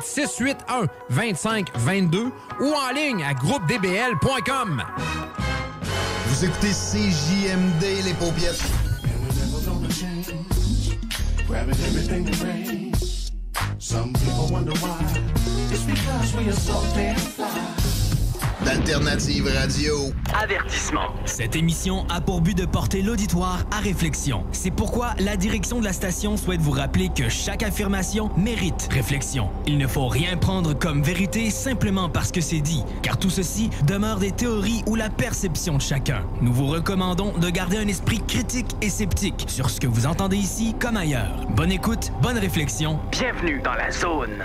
681 25 22 ou en ligne à groupedbl.com. Vous écoutez CJMD les paupières. Some people wonder why. It's because we are so damn fly. Alternative Radio. Avertissement. Cette émission a pour but de porter l'auditoire à réflexion. C'est pourquoi la direction de la station souhaite vous rappeler que chaque affirmation mérite réflexion. Il ne faut rien prendre comme vérité simplement parce que c'est dit, car tout ceci demeure des théories ou la perception de chacun. Nous vous recommandons de garder un esprit critique et sceptique sur ce que vous entendez ici comme ailleurs. Bonne écoute, bonne réflexion. Bienvenue dans la zone.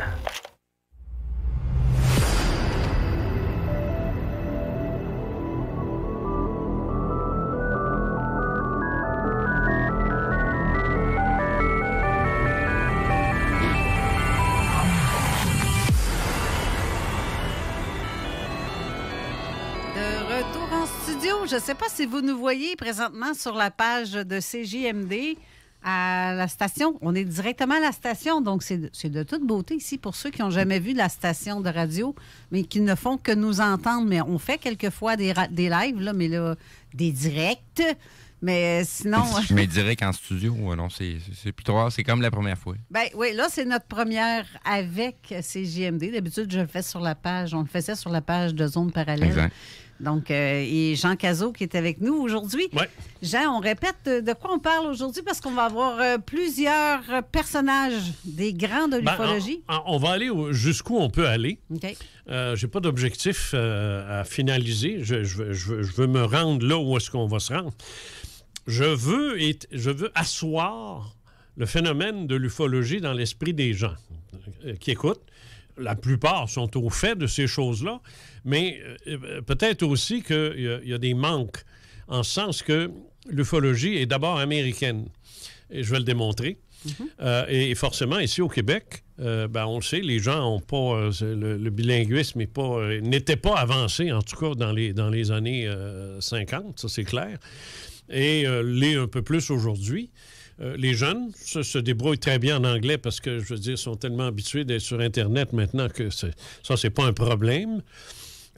je ne sais pas si vous nous voyez présentement sur la page de CJMD à la station. On est directement à la station, donc c'est de, toute beauté ici pour ceux qui n'ont jamais vu la station de radio, mais qui ne font que nous entendre. Mais on fait quelquefois des, des lives, là, mais là, des directs. Mais euh, sinon. je me dirais qu'en studio, euh, non, c'est plutôt C'est comme la première fois. Ben oui, là, c'est notre première avec CJMD. D'habitude, je le fais sur la page. On le faisait sur la page de Zone Parallèle. Donc, euh, et Jean Cazot qui est avec nous aujourd'hui. Jean, on répète euh, de quoi on parle aujourd'hui parce qu'on va avoir euh, plusieurs personnages des grands de ben, l'ufologie. on, va aller jusqu'où on peut aller. J'ai je n'ai pas d'objectif à finaliser. Je, veux me rendre là où est-ce qu'on va se rendre. Je veux, et je veux asseoir le phénomène de l'ufologie dans l'esprit des gens qui écoutent la plupart sont au fait de ces choses-là, mais euh, euh, peut-être aussi qu'il y, a des manques, en sens que l'ufologie est d'abord américaine. Et je vais le démontrer. Mm-hmm. Euh, et, forcément, ici au Québec, ben, on le sait, les gens ont pas. le, bilinguisme n'était pas, pas, avancé, en tout cas dans les, dans les années 50, ça c'est clair. Et l'est un peu plus aujourd'hui. Euh, les jeunes se, débrouillent très bien en anglais parce que, je veux dire, sont tellement habitués d'être sur Internet maintenant que ça, c'est pas un problème.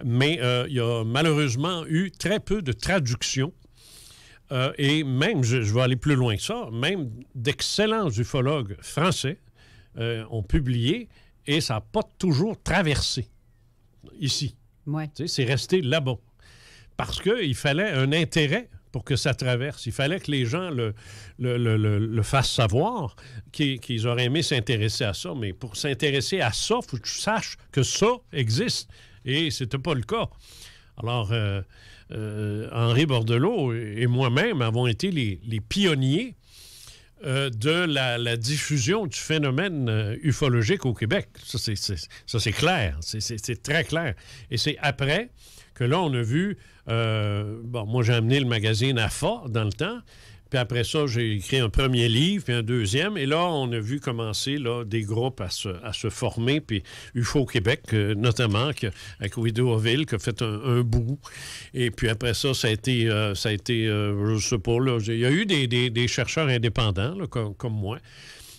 Mais euh, il y a malheureusement eu très peu de traductions. Euh, et même, je, vais aller plus loin que ça, même d'excellents ufologues français ont publié et ça n'a pas toujours traversé ici. C'est resté là-bas. Parce qu'il fallait un intérêt pour que ça traverse. Il fallait que les gens le, le, le, le fassent savoir qu'ils auraient aimé s'intéresser à ça. Mais pour s'intéresser à ça, il faut que tu saches que ça existe. Et c'était pas le cas. Alors, euh, euh, Henri Bordelot et moi-même avons été les, les pionniers euh, de la, la, diffusion du phénomène ufologique au Québec. Ça, c'est clair. C'est très clair. Et c'est après que là, on a vu euh, bon, moi, j'ai amené le magazine fort dans le temps. Puis après ça, j'ai écrit un premier livre, puis un deuxième. Et là, on a vu commencer là, des groupes à se, à se former. Puis UFO Québec, euh, notamment, que, avec Widowville, qui a fait un, bout. Et puis après ça, ça a été, euh, ça a été sais pas, il y a eu des, chercheurs indépendants, comme, moi.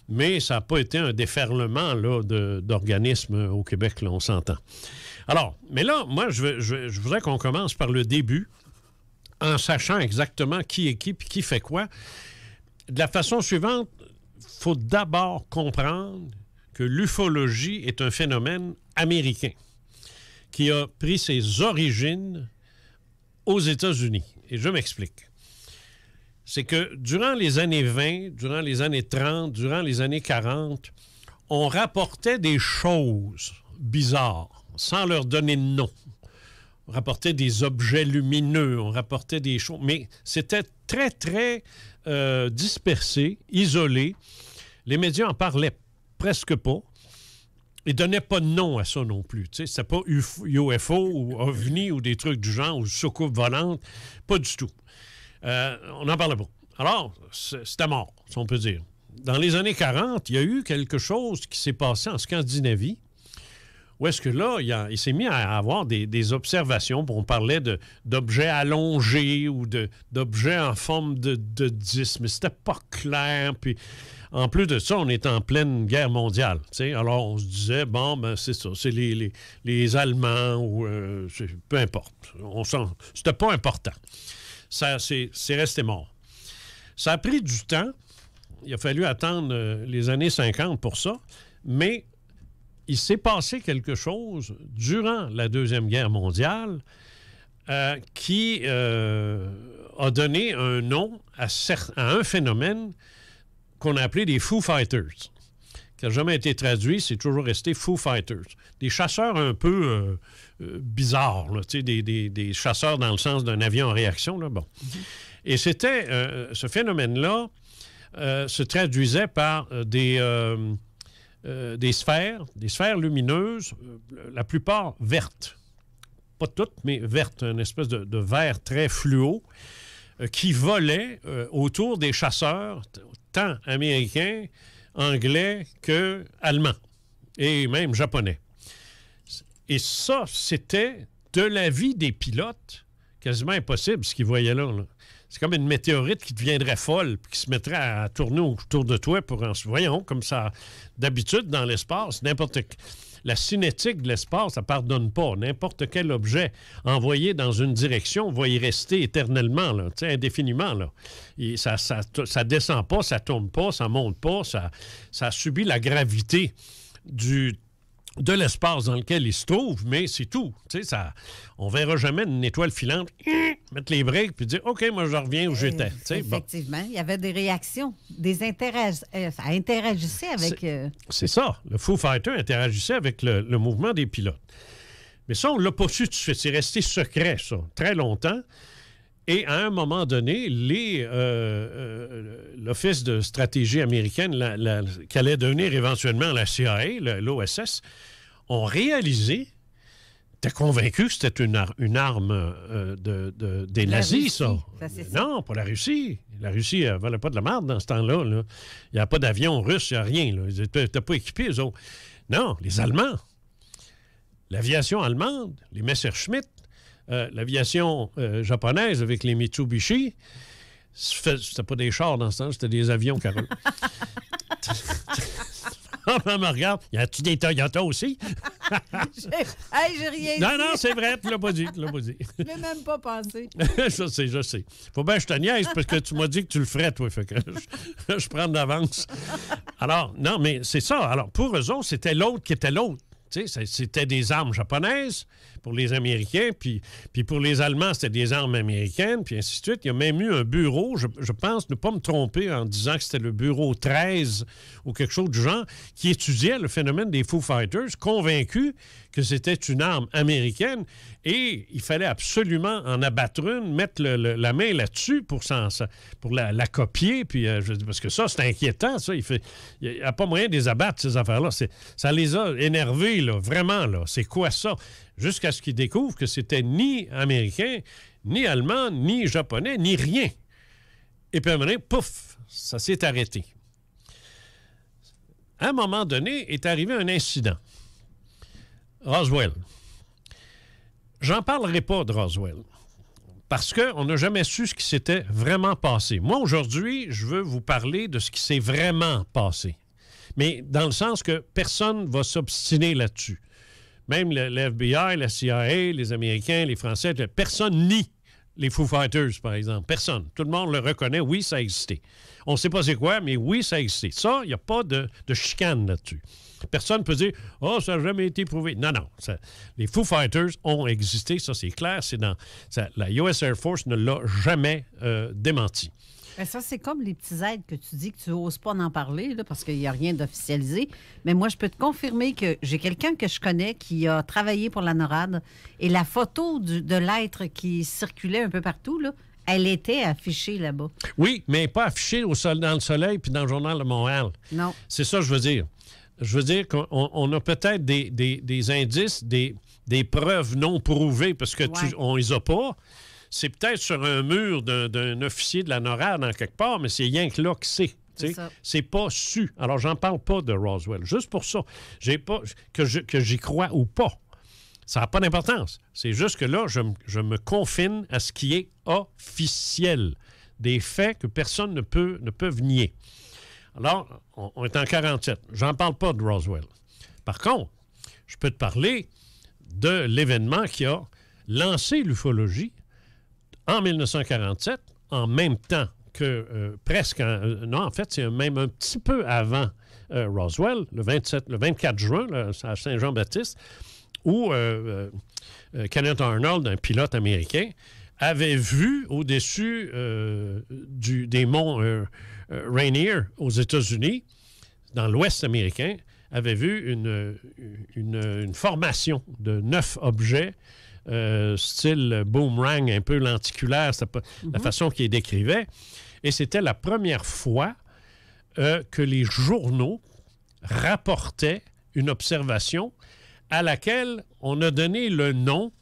Mais ça n'a pas été un déferlement d'organismes au Québec, là, on s'entend. Alors, mais là, moi, je, voudrais qu'on commence par le début, en sachant exactement qui est qui, qui fait quoi. De la façon suivante, faut d'abord comprendre que l'ufologie est un phénomène américain qui a pris ses origines aux États-Unis. Et je m'explique. C'est que durant les années 20, durant les années 30, durant les années 40, on rapportait des choses bizarres sans leur donner de nom. On rapportait des objets lumineux, on rapportait des choses, mais c'était très, très euh, dispersé, isolé. Les médias en parlaient presque pas. Ils donnaient pas de nom à ça non plus. Ce n'était pas UFO ou OVNI ou des trucs du genre, ou soucoupe volante, pas du tout. Euh, on n'en parlait pas. Alors, c'était mort, si on peut dire. Dans les années 40, il y a eu quelque chose qui s'est passé en Scandinavie où est-ce que là, il, s'est mis à avoir des, observations observations. On parlait d'objets allongés ou d'objets en forme de, de disque, mais c'était pas clair. Puis en plus de ça, on est en pleine guerre mondiale. sais. Alors on se disait, bon, ben, c'est ça, c'est les, Allemands ou euh, peu importe. On C'était pas important. Ça, c'est resté mort. Ça a pris du temps. Il a fallu attendre euh, les années 50 pour ça. Mais il s'est passé quelque chose durant la Deuxième Guerre mondiale euh, qui euh, a donné un nom à, un phénomène qu'on a appelé des Foo Fighters, qui n'a jamais été traduit, c'est toujours resté Foo Fighters. Des chasseurs un peu euh, bizarres, des, des, chasseurs dans le sens d'un avion en réaction. Là, bon. Et c'était ce phénomène-là se traduisait par des euh, des sphères, des sphères lumineuses, euh, la plupart vertes. Pas toutes, mais vertes, une espèce de, vert très fluo euh, qui volaient autour des chasseurs, tant américains, anglais que allemands et même japonais. Et ça, c'était de la vie des pilotes quasiment impossible ce qu'ils voyaient là. C'est comme une météorite qui deviendrait folle qui se mettrait à tourner autour de toi pour en Voyons, comme ça. D'habitude, dans l'espace, n'importe. La cinétique de l'espace, ça pardonne pas. N'importe quel objet envoyé dans une direction va y rester éternellement, là, indéfiniment. Là. ça, ça, descend pas, ça tourne pas, ça monte pas, ça, ça subit la gravité du de l'espace dans lequel il se trouve, mais c'est tout. Tu ça, on verra jamais une étoile filante mettre les briques puis dire OK, moi je reviens où euh, j'étais. Effectivement, il y avait des réactions, des intérêts ça euh, interagissait avec. Euh, c'est ça. Le Foo Fighter interagissait avec le, mouvement des pilotes. Mais ça, on l'a pas su de suite. C'est resté secret, ça, très longtemps. Et à un moment donné, euh, euh, l'Office de stratégie américaine, qu'allait devenir éventuellement la CIA, l'OSS, ont réalisé, t'es convaincu que c'était une, une, arme euh, de, des nazis, ça? non, pas la Russie. La Russie, elle valait pas de la merde dans ce temps-là. Il n'y a pas d'avion russe, il n'y a rien. Ils n'étaient pas équipés, eux autres. Non, les Allemands. L'aviation allemande, les Messerschmitt, euh, l'aviation euh, japonaise avec les Mitsubishi, c'était pas des chars dans ce temps, c'était des avions, Carole. mais regarde, y a-tu des Toyota aussi? hey, j'ai rien dit. Non, non, c'est vrai, tu l'as pas dit, tu l'as pas dit. Je l'ai même pas pensé. je sais, je sais. Faut bien que je te niaise parce que tu m'as dit que tu le ferais, toi. Fait que je, je prends de l'avance. Alors, non, mais c'est ça. Alors, pour eux autres, c'était l'autre qui était l'autre. C'était des armes japonaises pour les Américains, puis, puis pour les Allemands, c'était des armes américaines, puis ainsi de suite. Il y a même eu un bureau, je, pense ne pas me tromper en disant que c'était le bureau 13 ou quelque chose du genre, qui étudiait le phénomène des Foo Fighters, convaincu que c'était une arme américaine et il fallait absolument en abattre une, mettre la main là-dessus pour, pour la, copier. Puis, euh, parce que ça, c'est inquiétant. Ça, il n'y a pas moyen de les abattre, ces affaires-là. Ça les a énervés, là, vraiment. Là. C'est quoi ça? Jusqu'à ce qu'ils découvrent que c'était ni américain, ni allemand, ni japonais, ni rien. Et puis à un moment donné, pouf, ça s'est arrêté. À un moment donné, est arrivé un incident. Roswell. J'en parlerai pas de Roswell parce qu'on n'a jamais su ce qui s'était vraiment passé. Moi, aujourd'hui, je veux vous parler de ce qui s'est vraiment passé, mais dans le sens que personne ne va s'obstiner là-dessus. Même l'FBI, la CIA, les Américains, les Français, personne nie les Foo Fighters, par exemple. Personne. Tout le monde le reconnaît. Oui, ça a existé. On ne sait pas c'est quoi, mais oui, ça a existé. Ça, il n'y a pas de, de chicane là-dessus. Personne ne peut dire Oh, ça n'a jamais été prouvé. Non, non. les Foo Fighters ont existé, ça c'est clair. C'est dans La US Air Force ne l'a jamais euh, démenti. Ben, ça, c'est comme les petits aides que tu dis que tu n'oses pas en parler là, parce qu'il n'y a rien d'officialisé. Mais moi, je peux te confirmer que j'ai quelqu'un que je connais qui a travaillé pour la NORAD et la photo de l'être qui circulait un peu partout, là, elle était affichée là-bas. Oui, mais pas affichée au sol, dans le soleil puis dans le journal de Montréal. Non. C'est ça je veux dire je veux dire qu'on a peut-être des, indices, des, des, preuves non prouvées parce que on les a pas. C'est peut-être sur un mur d'un officier de la NORAD dans quelque part, mais c'est rien que là que c'est. C'est pas su. Alors, j'en parle pas de Roswell. Juste pour ça, j'ai pas que j'y crois ou pas. Ça n'a pas d'importance. C'est juste que là, je, je, me confine à ce qui est officiel. Des faits que personne ne peut, ne peut nier. Alors, on, est en Je J'en parle pas de Roswell. Par contre, je peux te parler de l'événement qui a lancé l'ufologie en 1947, en même temps que euh, presque, euh, non, en fait, c'est même un petit peu avant euh, Roswell, le, 24 juin, à Saint-Jean-Baptiste, où Kenneth Arnold, un pilote américain, avait vu au-dessus du, des monts euh, Rainier, aux États-Unis, dans l'Ouest américain, avait vu une, formation de neuf objets, euh, style boomerang, un peu lenticulaire, la mhm. façon qu'il décrivait. Et c'était la première fois euh, que les journaux rapportaient une observation à laquelle on a donné le nom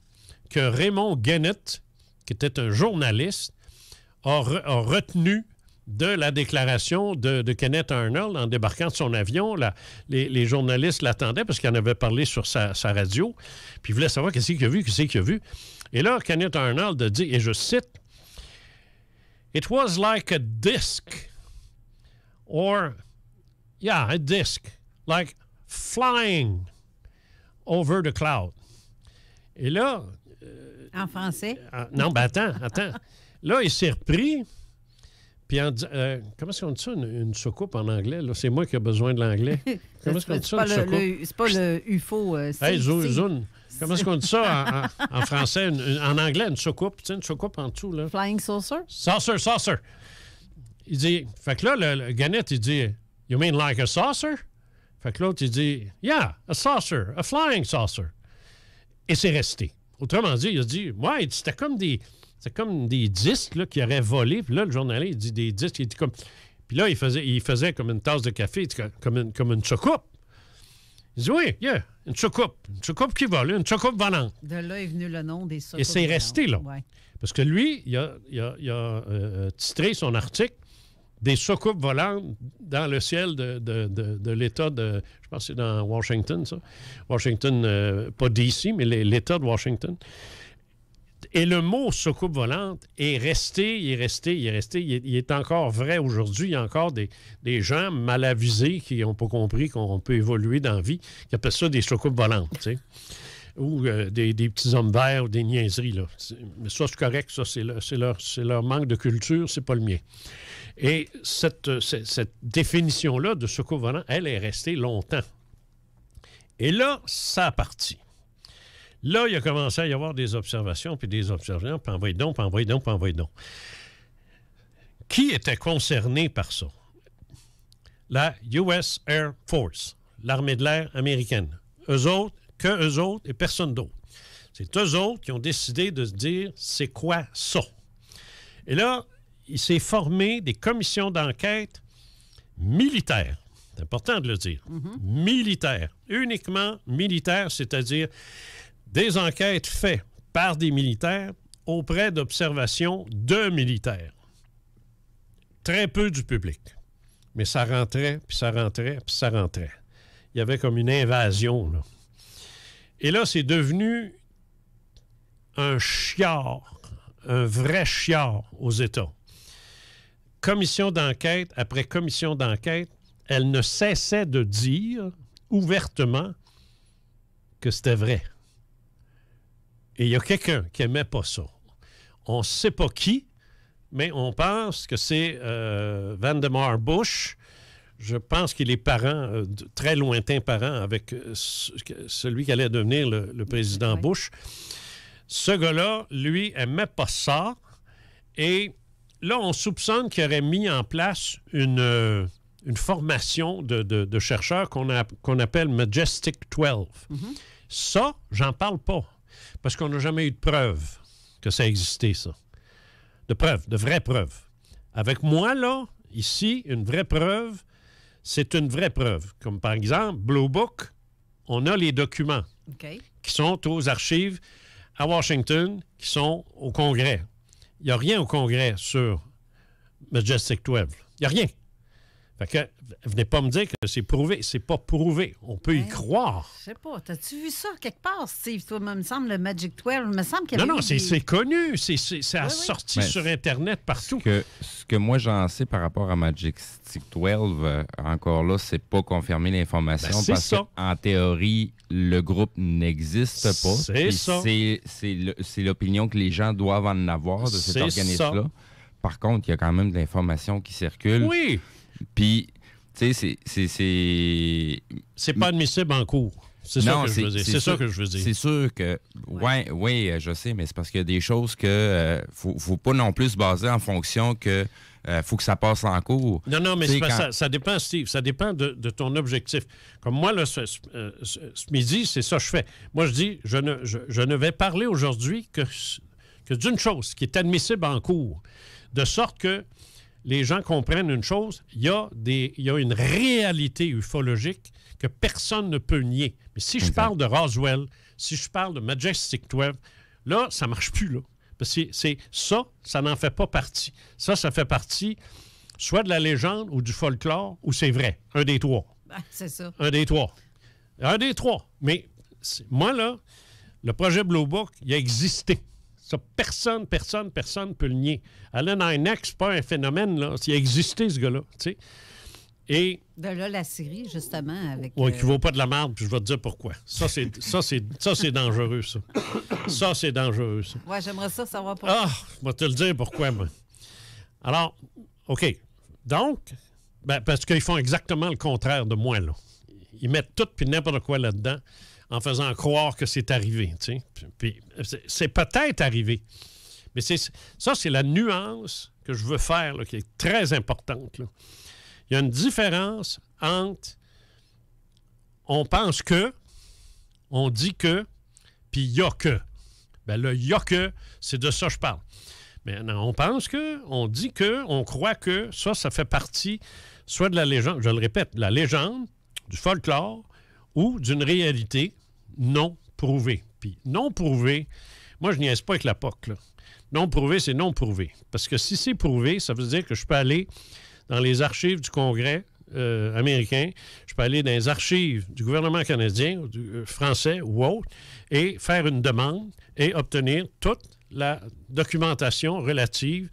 que Raymond Gennett, qui était un journaliste, a retenu de la déclaration de, Kenneth Arnold en débarquant de son avion. les, journalistes l'attendaient parce qu'il en avait parlé sur sa, radio. Puis ils savoir qu'est-ce qu'il a vu, qu'est-ce qu'il a vu. Et là, Kenneth Arnold dit, et je cite, It was like a disc, or, yeah, a disc, like flying over the cloud. Et là. en français? Euh, non, ben attends, attends. là, il s'est repris. Puis euh, comment est-ce qu'on dit ça, une, soucoupe en anglais? Là? C'est moi qui ai besoin de l'anglais. comment est-ce qu'on dit ça, une soucoupe? c'est pas le UFO. Euh, hey, Comment est-ce qu'on dit ça en, français? en anglais, une soucoupe. Tu sais, une soucoupe en dessous. Là. Flying saucer? Saucer, saucer. Il dit... Fait que là, le, le il dit... You mean like a saucer? Fait que l'autre, il dit... Yeah, a saucer. A flying saucer. Et c'est resté. Autrement dit, il a dit... Ouais, c'était comme des... C'est comme des disques là, qui auraient volé. Puis là, le journaliste dit des disques. Il dit comme. Puis là, il faisait, il faisait comme une tasse de café, comme une, comme une Il dit oui, yeah, une chocoupe. Une chocoupe qui vole, une chocoupe volante. De là est venu le nom des soucoupes. Et c'est resté là. Parce que lui, il a, euh, euh, titré son article des soucoupes volantes dans le ciel de, de, de, l'État de. Je pense que c'est dans Washington, ça. Washington, euh, pas D.C., mais l'État de Washington. Et le mot soucoupe volante est resté, il est resté, il est resté, il est, encore vrai aujourd'hui. Il y a encore des, gens mal avisés qui n'ont pas compris qu'on peut évoluer dans la vie, qui appellent ça des soucoupes volantes, tu sais. Ou euh, des, petits hommes verts ou des niaiseries, là. Mais ça, c'est correct, ça, c'est leur, manque de culture, c'est pas le mien. Et cette, définition-là de soucoupe volante, elle est restée longtemps. Et là, ça a parti. Là, il a commencé à y avoir des observations, puis des observations, puis envoyé donc, puis envoyé donc, puis envoyé donc. Qui était concerné par ça? La US Air Force, l'armée de l'air américaine. Eux autres, que eux autres et personne d'autre. C'est eux autres qui ont décidé de se dire c'est quoi ça? Et là, il s'est formé des commissions d'enquête militaires. C'est important de le dire. Mm-hmm. Militaires. Uniquement militaires, c'est-à-dire des enquêtes faites par des militaires auprès d'observations de militaires. Très peu du public. Mais ça rentrait, puis ça rentrait, puis ça rentrait. Il y avait comme une invasion. Et là, c'est devenu un chiard, un vrai chiard aux États. Commission d'enquête après commission d'enquête, elle ne cessait de dire ouvertement que c'était vrai. Et il y a quelqu'un qui n'aimait pas ça. On ne sait pas qui, mais on pense que c'est euh, Vandemar Bush. Je pense qu'il est parent, euh, très lointain parent, avec euh, celui qui allait devenir le, président Bush. Ce gars-là, lui, aimait pas ça. Et là, on soupçonne qu'il aurait mis en place une, une formation de, chercheurs qu'on appelle Majestic 12. Mhm. Ça, j'en parle pas parce qu'on n'a jamais eu de preuve que ça existait, ça. De preuves, de vraies preuves. Avec moi, là, ici, une vraie preuve, c'est une vraie preuve. Comme par exemple, Blue Book, on a les documents qui sont aux archives à Washington, qui sont au Congrès. Il n'y a rien au Congrès sur Majestic 12. Il n'y a rien. Fait que, venez pas me dire que c'est prouvé. C'est pas prouvé. On peut y croire. Je sais pas. T'as-tu vu ça quelque part, Steve? Toi, me semble, le Magic 12, me semble qu'il y Non, non, c'est connu. C'est sorti ben, sur Internet partout. Ce que, ce que moi, j'en sais par rapport à Magic 12, euh, encore là, c'est pas confirmé l'information. Ben, parce ça. en théorie, le groupe n'existe pas. C'est ça. C'est l'opinion que les gens doivent en avoir de cet organisme-là. Par contre, il y a quand même de l'information qui circule. Oui! Puis, tu sais, c'est. C'est pas admissible en cours. C'est ça que je veux dire. C'est ça que je veux dire. C'est sûr que. Ouais, ouais, je sais, mais c'est parce qu'il y a des choses que. ne euh, faut, pas non plus se baser en fonction que. Euh, faut que ça passe en cours. Non, non, mais ça, ça, dépend, Steve. Ça dépend de, ton objectif. Comme moi, là, euh, ce, midi, c'est ça que je fais. Moi, je dis, je ne, ne vais parler aujourd'hui que d'une chose qui est admissible en cours. De sorte que les gens comprennent une chose, il y, a des, y a une réalité ufologique que personne ne peut nier. Mais si je parle de Roswell, si je parle de Majestic 12, là, ça marche plus, là. Parce que c'est ça, ça n'en fait pas partie. Ça, ça fait partie soit de la légende ou du folklore, ou c'est vrai. Un des trois. Ah, c'est ça. Un des trois. Un des trois. Mais moi, là, le projet Blue Book, il a existé. Ça, personne, personne, personne ne peut le nier. Alan un c'est pas un phénomène, là. Il a existé, ce gars-là, tu sais. Et... de ben là, la série, justement, avec... Oui, qui euh, vaut pas de la merde, puis je vais te dire pourquoi. Ça, c'est, dangereux, ça. ça, c'est dangereux, ça. Ouais, j'aimerais ça savoir pourquoi. Ah, je vais te le dire pourquoi, moi. Alors, OK. Donc, ben, parce qu'ils font exactement le contraire de moi, là. Ils mettent tout puis n'importe quoi là-dedans en faisant croire que c'est arrivé. Tu sais. c'est peut-être arrivé. Mais ça, c'est la nuance que je veux faire, qui est très importante. Il y a une différence entre on pense que, on dit que, puis il que. Ben le y que, c'est de ça que je parle. Mais non, on pense que, on dit que, on croit que, ça, ça fait partie soit de la légende, je le répète, de la légende, du folklore ou d'une réalité non prouvé. Puis non prouvé, moi, je niaise pas avec la POC. Non prouvé, c'est non prouvé. Parce que si c'est prouvé, ça veut dire que je peux aller dans les archives du Congrès euh, américain, je peux aller dans les archives du gouvernement canadien, du, euh, français ou autre, et faire une demande et obtenir toute la documentation relative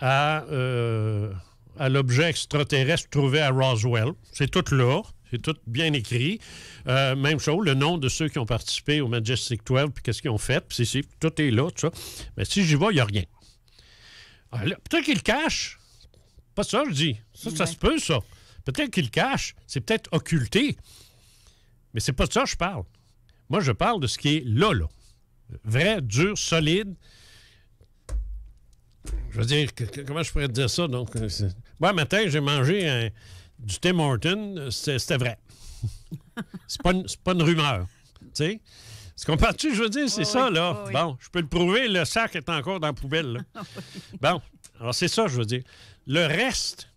à, euh, à l'objet extraterrestre trouvé à Roswell. C'est tout là. C'est tout bien écrit. Euh, même chose, le nom de ceux qui ont participé au Majestic 12, puis qu'est-ce qu'ils ont fait, puis c'est, tout est là, tout ça. Mais si j'y vais, il n'y a rien. Ah, peut-être qu'il le Pas ça, je dis. Ça, se peut, ça. Peut-être qu'il cache, C'est peut-être occulté. Mais c'est pas de ça que je parle. Moi, je parle de ce qui est là, là. Vrai, dur, solide. Je veux dire, comment je pourrais te dire ça? Donc, euh, moi, matin, j'ai mangé un du Tim Horton, c'était vrai. c'est pas, une, pas une rumeur. Tu sais? qu'on comprends-tu? Je veux dire, c'est ça, là. Bon, je peux le prouver, le sac est encore dans la poubelle. Ah bon, alors c'est ça, je veux dire. Le reste,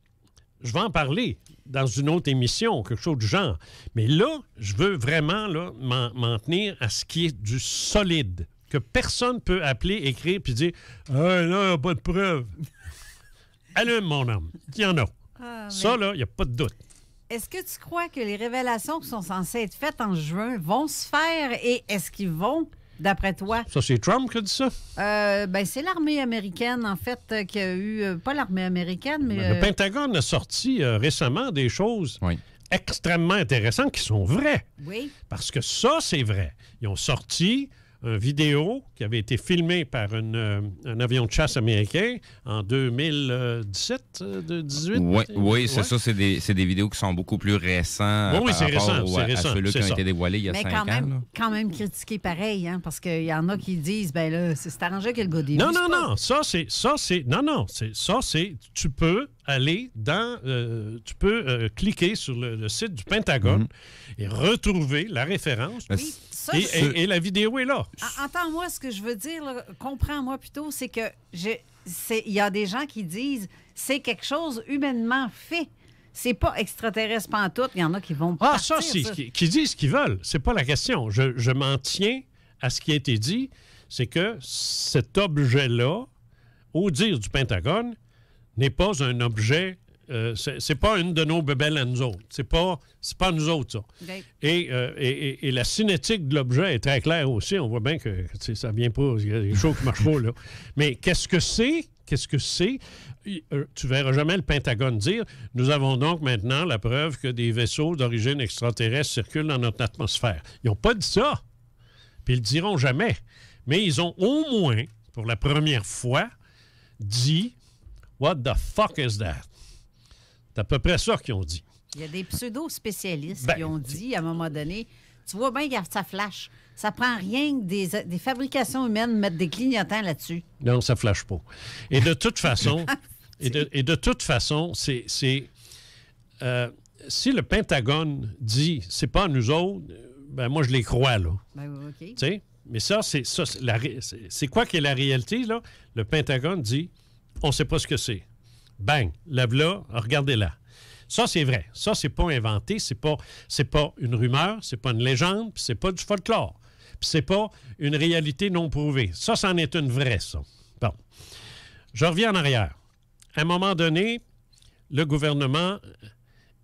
je vais en parler dans une autre émission, quelque chose du genre. Mais là, je veux vraiment m'en tenir à ce qui est du solide, que personne ne peut appeler, écrire, puis dire Ah, là, il n'y a pas de preuve. Allume, mon homme, il y en a. Ah, ça, là, il n'y a pas de doute. Est-ce que tu crois que les révélations qui sont censées être faites en juin vont se faire et est-ce qu'ils vont, d'après toi? Ça, c'est Trump qui a dit ça? Euh, ben, c'est l'armée américaine, en fait, euh, qui a eu. Euh, pas l'armée américaine, mais. Le euh, Pentagone a sorti récemment des choses. extrêmement intéressantes qui sont vraies. Oui. Parce que ça, c'est vrai. Ils ont sorti euh, vidéo qui avait été filmée par euh, un avion de chasse américain en 2017, 2018. Oui, oui c'est ça. C'est des, des, vidéos qui sont beaucoup plus récentes. Oui, oui c'est récent. récent, qui ont été dévoilé il y a Mais cinq quand ans. Même, quand même critiqué pareil, hein, parce qu'il y en a qui disent, ben là, c'est arrangé que le gars Non, non, non. Ça, c'est. Non, non. Ça, c'est. Tu peux aller dans, euh, tu peux cliquer sur le, site du Pentagone mhm. et retrouver la référence. Oui, et, la vidéo est là. Entends-moi ah, ce que je veux dire, comprends-moi plutôt, c'est que il y a des gens qui disent c'est quelque chose humainement fait. C'est pas extraterrestre pantoute. Il y en a qui vont Ah, ça, c'est qui, qui disent ce qu'ils veulent. C'est pas la question. Je, je m'en tiens à ce qui a été dit. C'est que cet objet-là, au dire du Pentagone, n'est pas un objet euh, Ce c'est pas une de nos bebelles à nous autres. C'est pas, pas nous autres, ça. Ben. Euh, et, la cinétique de l'objet est très claire aussi. On voit bien que ça vient pas, il y a des choses qui marchent pas, là. Mais qu'est-ce que c'est? Qu'est-ce que c'est? Euh, tu verras jamais le Pentagone dire Nous avons donc maintenant la preuve que des vaisseaux d'origine extraterrestre circulent dans notre atmosphère. Ils n'ont pas dit ça. Puis ils le diront jamais. Mais ils ont au moins, pour la première fois, dit What the fuck is that? C'est à peu près ça qu'ils ont dit. Il y a des pseudo-spécialistes ben, qui ont dit à un moment donné tu vois bien, ça flash. Ça prend rien que des, fabrications humaines mettre des clignotants là-dessus. Non, ça flash pas. Et de toute façon, ah, et, toute façon, c'est. Euh, si le Pentagone dit c'est pas nous autres, ben moi je les crois, là. Ben Mais ça, c'est C'est quoi qui est la réalité, là? Le Pentagone dit on sait pas ce que c'est bang, lève-la, regardez-la. Ça, c'est vrai. Ça, c'est pas inventé, c'est pas, pas une rumeur, c'est pas une légende, c'est pas du folklore. Puis c'est pas une réalité non prouvée. Ça, c'en est une vraie, ça. Je reviens en arrière. À un moment donné, le gouvernement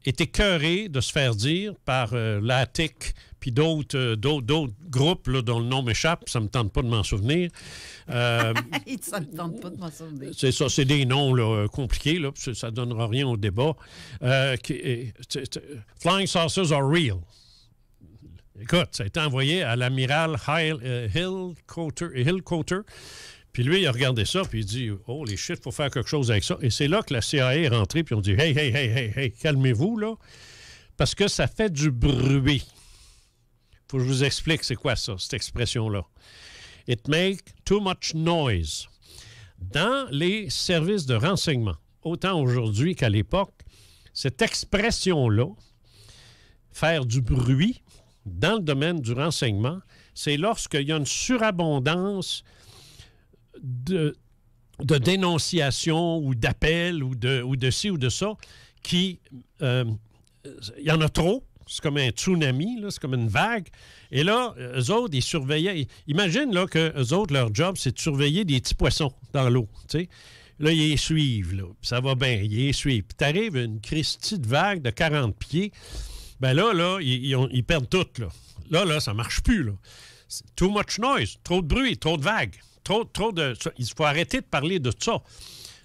était cœuré de se faire dire par euh, l'ATIC puis euh, d'autres, d'autres, groupes dont le nom m'échappe, ça ne me tente pas de m'en souvenir. Euh, ça me tente pas de m'en souvenir. C'est ça, c'est des noms là, euh, compliqués, ça ne donnera rien au débat. Euh, flying saucers are real. Écoute, ça a été envoyé à l'amiral Hill Puis lui, il a regardé ça, puis il dit Oh, les shit, il faut faire quelque chose avec ça. Et c'est là que la CIA est rentrée, puis on dit Hey, hey, hey, hey, hey, calmez-vous, là, parce que ça fait du bruit que je vous explique c'est quoi ça, cette expression-là. It makes too much noise. Dans les services de renseignement, autant aujourd'hui qu'à l'époque, cette expression-là, faire du bruit dans le domaine du renseignement, c'est lorsqu'il y a une surabondance de, de dénonciations ou d'appels ou de, ci ou de ça qui... Euh, il y en a trop c'est comme un tsunami, c'est comme une vague. Et là, eux autres, ils surveillaient. Imagine là, que autres, leur job, c'est de surveiller des petits poissons dans l'eau. Là, ils les suivent. Là. Ça va bien, ils les suivent. Puis t'arrives une christie de vague de 40 pieds. Ben là, là, ils, perdent tout. Là. là, là, ça marche plus. Là. Too much noise, trop de bruit, trop de vagues. Trop, trop de. Il faut arrêter de parler de ça.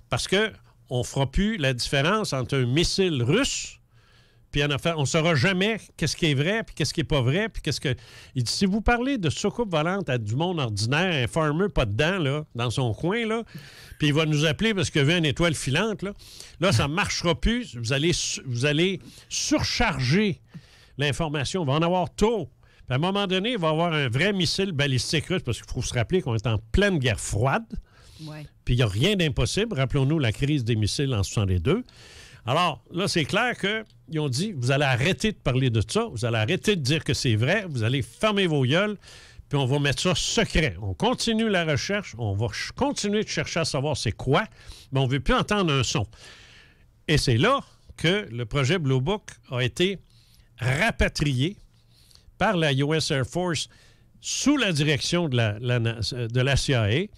Parce que on fera plus la différence entre un missile russe puis on ne saura jamais qu'est-ce qui est vrai, puis qu'est-ce qui n'est pas vrai, puis qu'est-ce que... Il dit, si vous parlez de soucoupe volante à du monde ordinaire, un farmer pas dedans, là, dans son coin, là, puis il va nous appeler parce qu'il a vu une étoile filante, là, là ça ne marchera plus. Vous allez, vous allez surcharger l'information. On va en avoir tôt. à un moment donné, il va y avoir un vrai missile balistique russe, parce qu'il faut se rappeler qu'on est en pleine guerre froide. Puis il n'y a rien d'impossible. Rappelons-nous la crise des missiles en 62. Alors, là, c'est clair qu'ils ont dit, vous allez arrêter de parler de ça, vous allez arrêter de dire que c'est vrai, vous allez fermer vos gueules, puis on va mettre ça secret. On continue la recherche, on va continuer de chercher à savoir c'est quoi, mais on ne veut plus entendre un son. Et c'est là que le projet Blue Book a été rapatrié par la US Air Force sous la direction de la, de la CIA,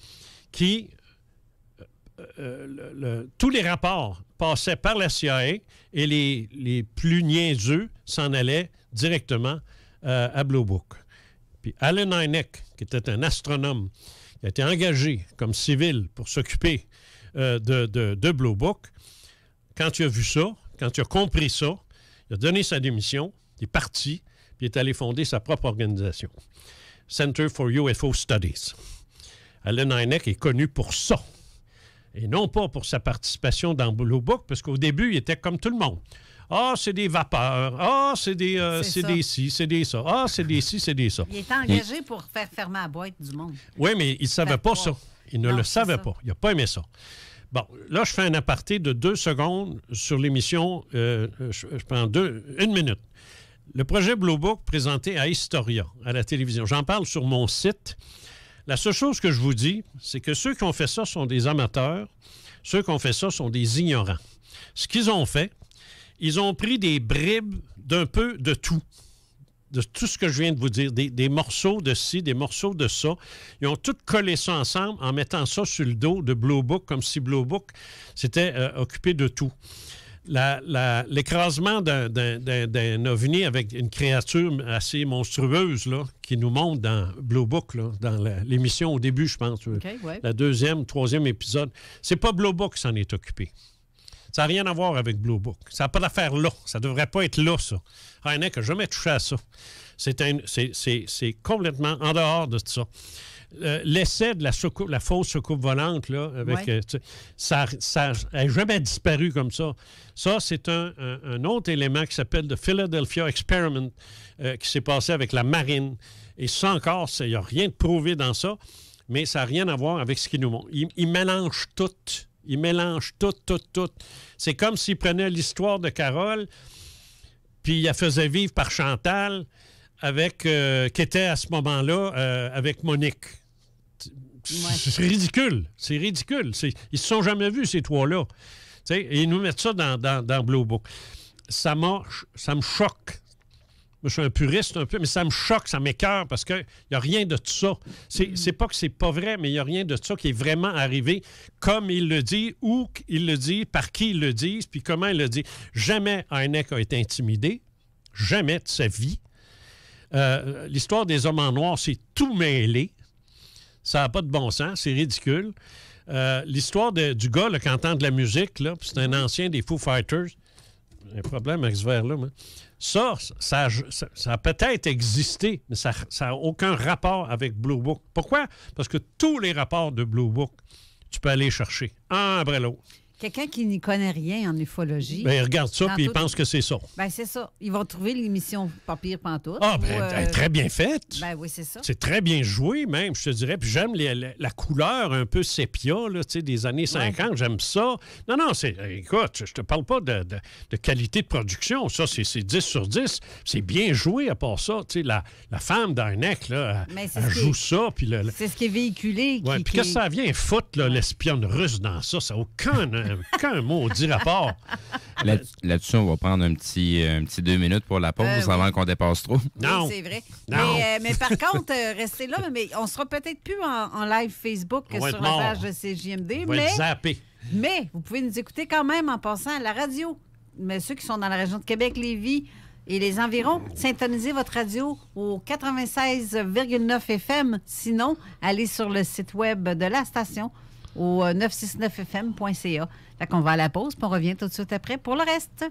qui euh, tous les rapports passaient par la CIA et les, les plus niaiseux s'en allaient directement euh, à Blue Book. Puis Alan Hynek, qui était un astronome, qui a été engagé comme civil pour s'occuper euh, de, Blue Book, quand tu as vu ça, quand tu as compris ça, il a donné sa démission, il est parti, puis il est allé fonder sa propre organisation. Center for UFO Studies. Alan Hynek est connu pour ça et non pas pour sa participation dans Blue Book, parce qu'au début, il était comme tout le monde. Ah, c'est des vapeurs. Ah, c'est des, euh, c'est des ci, c'est des ça. Ah, c'est des ci, c'est des ça. Il est engagé pour faire fermer la boîte du monde. Oui, mais il ne savait pas ça. Il ne le savait pas. Il n'a pas aimé ça. Bon, là, je fais un aparté de deux secondes sur l'émission. Euh, je, prends une minute. Le projet Blue Book présenté à Historia, à la télévision. J'en parle sur mon site. La seule chose que je vous dis, c'est que ceux qui ont fait ça sont des amateurs, ceux qui ont fait ça sont des ignorants. Ce qu'ils ont fait, ils ont pris des bribes d'un peu de tout, de tout ce que je viens de vous dire, des, morceaux de ci, des morceaux de ça. Ils ont tout collé ça ensemble en mettant ça sur le dos de Blue Book, comme si Blue Book s'était euh, occupé de tout l'écrasement d'un ovni avec une créature assez monstrueuse là, qui nous montre dans Blue Book, dans l'émission au début, je pense. Euh, la deuxième, troisième épisode. C'est pas Blue Book qui s'en est occupé. Ça n'a rien à voir avec Blue Book. Ça n'a pas d'affaire là. Ça ne devrait pas être là, ça. que n'a jamais touché à ça. C'est complètement en dehors de ça. Euh, l'essai de la, la fausse soucoupe volante, là, avec, euh, ça n'a jamais disparu comme ça. Ça, c'est un, autre élément qui s'appelle le Philadelphia Experiment, euh, qui s'est passé avec la marine. Et ça encore, il n'y a rien de prouvé dans ça, mais ça n'a rien à voir avec ce qu'ils nous montrent. Ils, mélangent tout. Ils mélangent tout, tout, tout. C'est comme s'ils prenaient l'histoire de Carole, puis ils la faisaient vivre par Chantal avec qui était à ce moment-là avec Monique. C'est ridicule. C'est ridicule. Ils ne se sont jamais vus, ces trois-là. ils nous mettent ça dans, dans, Blue Book. Ça, ça me choque. je suis un puriste un peu, mais ça me choque, ça m'écœure parce qu'il n'y a rien de tout ça. Mm. C'est pas que c'est pas vrai, mais il n'y a rien de ça qui est vraiment arrivé comme il le dit, où il le dit, par qui il le dit, puis comment il le dit. Jamais Heineck a été intimidé, jamais de sa vie. Euh, l'histoire des hommes en noir, c'est tout mêlé. Ça n'a pas de bon sens, c'est ridicule. Euh, l'histoire du gars le qui entend de la musique, c'est un ancien des Foo Fighters. Un problème avec ce verre-là. Ça, ça, a peut-être existé, mais ça n'a aucun rapport avec Blue Book. Pourquoi? Parce que tous les rapports de Blue Book, tu peux aller chercher, un après Quelqu'un qui n'y connaît rien en ufologie. Ben, il regarde ça puis il pense que c'est ça. Ben, c'est ça. Ils vont trouver l'émission Papier pantoute. Ah, ben, elle euh, très bien faite. Ben oui, c'est ça. C'est très bien joué, même, je te dirais. Puis j'aime la, couleur un peu sépia, là, tu sais, des années 50. J'aime ça. Non, non, c'est. Écoute, je te parle pas de, qualité de production. Ça, c'est 10 sur 10. C'est bien joué à part ça. Tu sais, la, femme d'Arnec, là, elle, joue ça. Puis C'est ce qui est véhiculé. Qui, puis que ça vient foutre, l'espionne russe dans ça, ça n'a aucun. Euh, qu'un maudit rapport. Là-dessus, on va prendre un petit, un petit deux minutes pour la pause euh, avant qu'on dépasse trop. Non. c'est vrai. Euh, mais, par contre, euh, restez là. Mais on sera peut-être plus en, live Facebook que sur la page de CJMD. On mais, mais vous pouvez nous écouter quand même en passant à la radio. Mais ceux qui sont dans la région de Québec, Lévis, et les environs, synthonisez votre radio au 96,9 FM. Sinon, allez sur le site web de la station au 969fm.ca. Euh, fait qu'on va à la pause, puis on revient tout de suite après pour le reste.